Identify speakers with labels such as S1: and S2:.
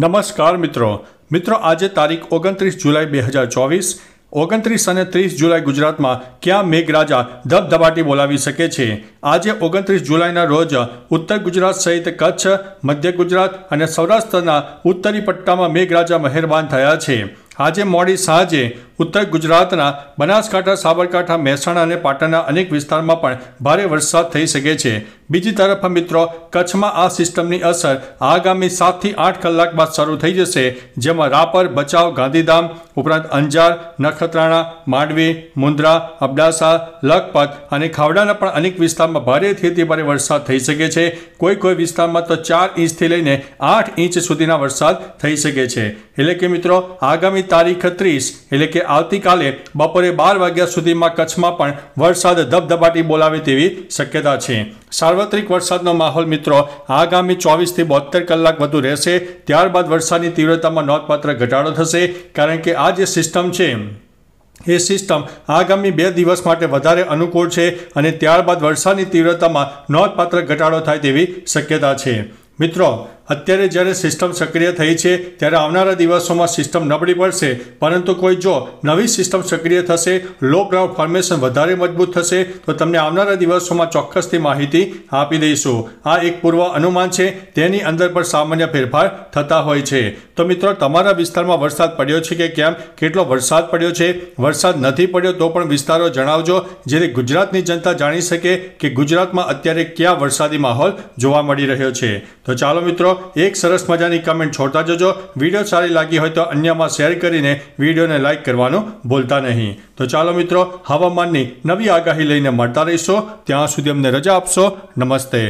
S1: નમસ્કાર મિત્રો મિત્રો આજે તારીખ ઓગણત્રીસ જુલાઈ બે હજાર ચોવીસ ઓગણત્રીસ અને ત્રીસ જુલાઈ ગુજરાતમાં ક્યાં મેઘરાજા ધબધબાટી બોલાવી શકે છે આજે ઓગણત્રીસ જુલાઈના રોજ ઉત્તર ગુજરાત સહિત કચ્છ મધ્ય ગુજરાત અને સૌરાષ્ટ્રના ઉત્તરી પટ્ટામાં મેઘરાજા મહેરબાન થયા છે આજે મોડી સાંજે ઉત્તર ગુજરાતના બનાસકાંઠા સાબરકાંઠા મહેસાણા અને પાટણના અનેક વિસ્તારમાં પણ ભારે વરસાદ થઈ શકે છે બીજી તરફ મિત્રો કચ્છમાં આ સિસ્ટમની અસર આગામી સાતથી આઠ કલાક બાદ શરૂ થઈ જશે જેમાં રાપર ભચાઉ ગાંધીધામ ઉપરાંત અંજાર નખત્રાણા માંડવી મુંદ્રા અબડાસા લખપત અને ખાવડાના પણ અનેક વિસ્તારમાં ભારેથી અતિ ભારે વરસાદ થઈ શકે છે કોઈ કોઈ વિસ્તારમાં તો ચાર ઇંચથી લઈને આઠ ઇંચ સુધીના વરસાદ થઈ શકે છે એટલે કે મિત્રો આગામી તારીખ ત્રીસ એટલે કે આવતીકાલે બપોરે બાર વાગ્યા સુધીમાં કચ્છમાં પણ વરસાદ ધબધબાટી બોલાવે તેવી શક્યતા છે સાર્વત્રિક વરસાદનો માહોલ મિત્રો આગામી ચોવીસથી બોતેર કલાક વધુ રહેશે ત્યારબાદ વરસાદની તીવ્રતામાં નોંધપાત્ર ઘટાડો થશે કારણ કે આ જે સિસ્ટમ છે એ સિસ્ટમ આગામી બે દિવસ માટે વધારે અનુકૂળ છે અને ત્યારબાદ વરસાદની તીવ્રતામાં નોંધપાત્ર ઘટાડો થાય તેવી શક્યતા છે મિત્રો અત્યારે જ્યારે સિસ્ટમ સક્રિય થઈ છે ત્યારે આવનારા દિવસોમાં સિસ્ટમ નબળી પડશે પરંતુ કોઈ જો નવી સિસ્ટમ સક્રિય થશે લો ગ્રાઉન્ડ ફોર્મેશન વધારે મજબૂત થશે તો તમને આવનારા દિવસોમાં ચોક્કસથી માહિતી આપી દઈશું આ એક પૂર્વ અનુમાન છે તેની અંદર પણ સામાન્ય ફેરફાર થતા હોય છે તો મિત્રો તમારા વિસ્તારમાં વરસાદ પડ્યો છે કે કેમ કેટલો વરસાદ પડ્યો છે વરસાદ નથી પડ્યો તો પણ વિસ્તારો જણાવજો જેથી ગુજરાતની જનતા જાણી શકે કે ગુજરાતમાં અત્યારે ક્યાં વરસાદી માહોલ જોવા મળી રહ્યો છે તો ચાલો મિત્રો એક સરસ મજાની કમેન્ટ છોડતા જજો વિડીયો સારી લાગી હોય તો અન્યમાં શેર કરીને વિડીયોને લાઇક કરવાનું ભૂલતા નહીં તો ચાલો મિત્રો હવામાનની નવી આગાહી લઈને મળતા રહીશો ત્યાં સુધી અમને રજા આપશો નમસ્તે